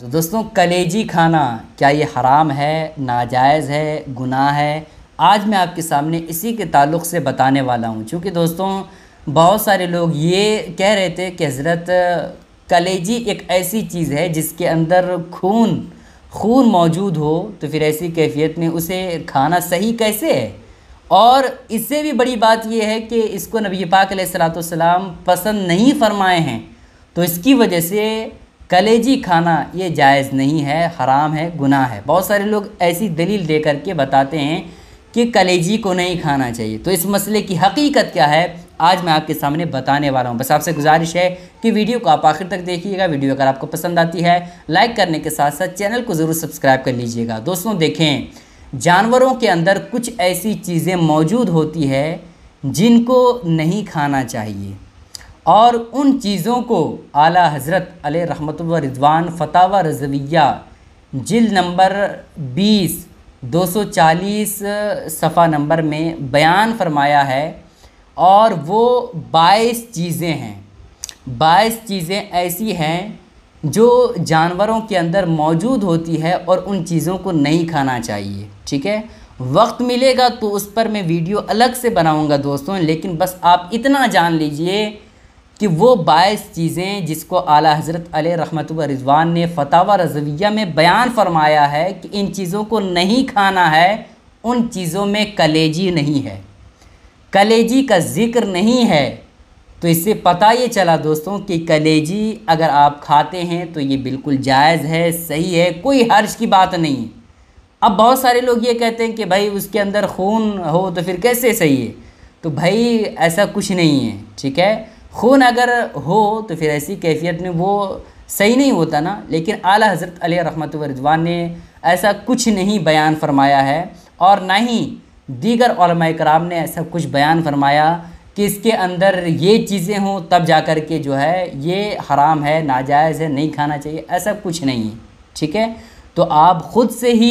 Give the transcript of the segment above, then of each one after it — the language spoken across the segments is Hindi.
तो दोस्तों कलेजी खाना क्या ये हराम है नाजायज़ है गुनाह है आज मैं आपके सामने इसी के ताल्लुक़ से बताने वाला हूँ क्योंकि दोस्तों बहुत सारे लोग ये कह रहे थे कि हज़रत कलेजी एक ऐसी चीज़ है जिसके अंदर खून खून मौजूद हो तो फिर ऐसी कैफियत में उसे खाना सही कैसे है और इससे भी बड़ी बात यह है कि इसको नबी पाक सलाम पसंद नहीं फरमाए हैं तो इसकी वजह से कलेजी खाना ये जायज़ नहीं है हराम है गुनाह है बहुत सारे लोग ऐसी दलील दे करके बताते हैं कि कलेजी को नहीं खाना चाहिए तो इस मसले की हकीकत क्या है आज मैं आपके सामने बताने वाला हूँ बस आपसे गुजारिश है कि वीडियो को आप आखिर तक देखिएगा वीडियो अगर आपको पसंद आती है लाइक करने के साथ साथ चैनल को ज़रूर सब्सक्राइब कर लीजिएगा दोस्तों देखें जानवरों के अंदर कुछ ऐसी चीज़ें मौजूद होती है जिनको नहीं खाना चाहिए और उन चीज़ों को आला हज़रत अल रहमत रिजवान फ़तावा रजविया जिल नंबर बीस दो सौ चालीस सफ़ा नंबर में बयान फरमाया है और वो बाईस चीज़ें हैं बाईस चीज़ें ऐसी हैं जो जानवरों के अंदर मौजूद होती है और उन चीज़ों को नहीं खाना चाहिए ठीक है वक्त मिलेगा तो उस पर मैं वीडियो अलग से बनाऊंगा दोस्तों लेकिन बस आप इतना जान लीजिए कि वो बायस चीज़ें जिसको आला हज़रत अल रहमत रिजवान ने फतावा रजविया में बयान फरमाया है कि इन चीज़ों को नहीं खाना है उन चीज़ों में कलेजी नहीं है कलेजी का ज़िक्र नहीं है तो इससे पता ये चला दोस्तों कि कलेजी अगर आप खाते हैं तो ये बिल्कुल जायज़ है सही है कोई हर्ज की बात नहीं अब बहुत सारे लोग ये कहते हैं कि भाई उसके अंदर खून हो तो फिर कैसे सही है तो भाई ऐसा कुछ नहीं है ठीक है खून अगर हो तो फिर ऐसी कैफियत में वो सही नहीं होता ना लेकिन आला हज़रत अली रहमत रिजवान ने ऐसा कुछ नहीं बयान फरमाया है और ना ही दीगर कराम ने ऐसा कुछ बयान फरमाया कि इसके अंदर ये चीज़ें हों तब जा कर के जो है ये हराम है नाजायज़ है नहीं खाना चाहिए ऐसा कुछ नहीं है ठीक है तो आप ख़ुद से ही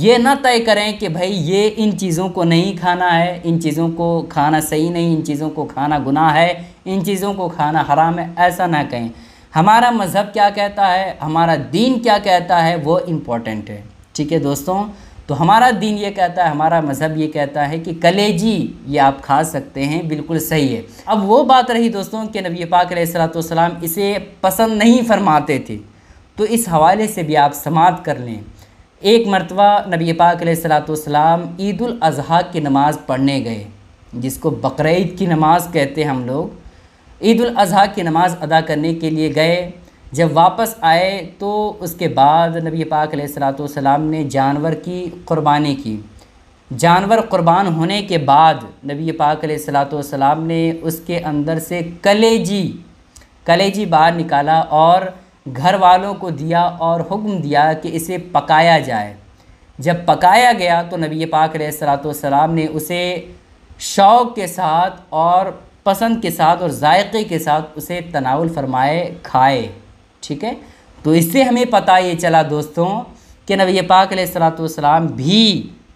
ये ना तय करें कि भाई ये इन चीज़ों को नहीं खाना है इन चीज़ों को खाना सही नहीं इन चीज़ों को खाना गुनाह है इन चीज़ों को खाना हराम है ऐसा ना कहें हमारा मज़हब क्या कहता है हमारा दीन क्या कहता है वो इम्पोर्टेंट है ठीक है दोस्तों तो हमारा दीन ये कहता है हमारा मज़हब ये कहता है कि कलेजी ये आप खा सकते हैं बिल्कुल सही है अब वो बात रही दोस्तों कि नबी पाक सलाम इसे पसंद नहीं फरमाते थे तो इस हवाले से भी आप समाप्त कर लें एक मरतबा नबी पाक सलाम ईद अज़हा की नमाज़ पढ़ने गए जिसको बकर की नमाज़ कहते हैं हम लोग ईद अज़हा की नमाज़ अदा करने के लिए गए जब वापस आए तो उसके बाद नबी पाक सलाम ने जानवर की क़ुरबानी की जानवर क़ुरबान होने के बाद नबी पाक सलाम ने उसके अंदर से कलेजी कलेजी बाहर निकाला और घर वालों को दिया और हुक्म दिया कि इसे पकाया जाए जब पकाया गया तो नबी पाक सलाम ने उसे शौक़ के साथ और पसंद के साथ और जायक़े के साथ उसे तनावल फरमाए खाए ठीक है तो इससे हमें पता ये चला दोस्तों कि नबी पाक सलाम भी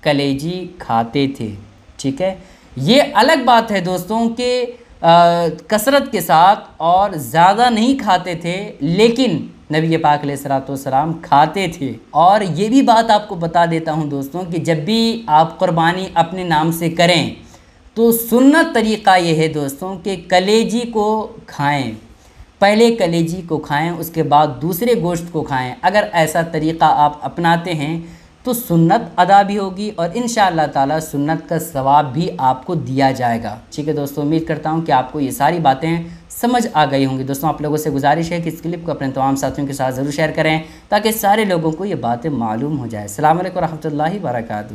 कलेजी खाते थे ठीक है ये अलग बात है दोस्तों कि कसरत के साथ और ज़्यादा नहीं खाते थे लेकिन नबी पाक सलाम खाते थे और ये भी बात आपको बता देता हूँ दोस्तों कि जब भी आप कुर्बानी अपने नाम से करें तो सुन्नत तरीक़ा ये है दोस्तों कि कलेजी को खाएं पहले कलेजी को खाएं उसके बाद दूसरे गोश्त को खाएं अगर ऐसा तरीक़ा आप अपनाते हैं तो सुन्नत अदा भी होगी और इन ताला सुन्नत का सवाब भी आपको दिया जाएगा ठीक है दोस्तों उम्मीद करता हूँ कि आपको ये सारी बातें समझ आ गई होंगी दोस्तों आप लोगों से गुजारिश है कि इस क्लिप को अपने तमाम साथियों के साथ ज़रूर शेयर करें ताकि सारे लोगों को ये बातें मालूम हो जाए अल्लाम वरहमल वर्का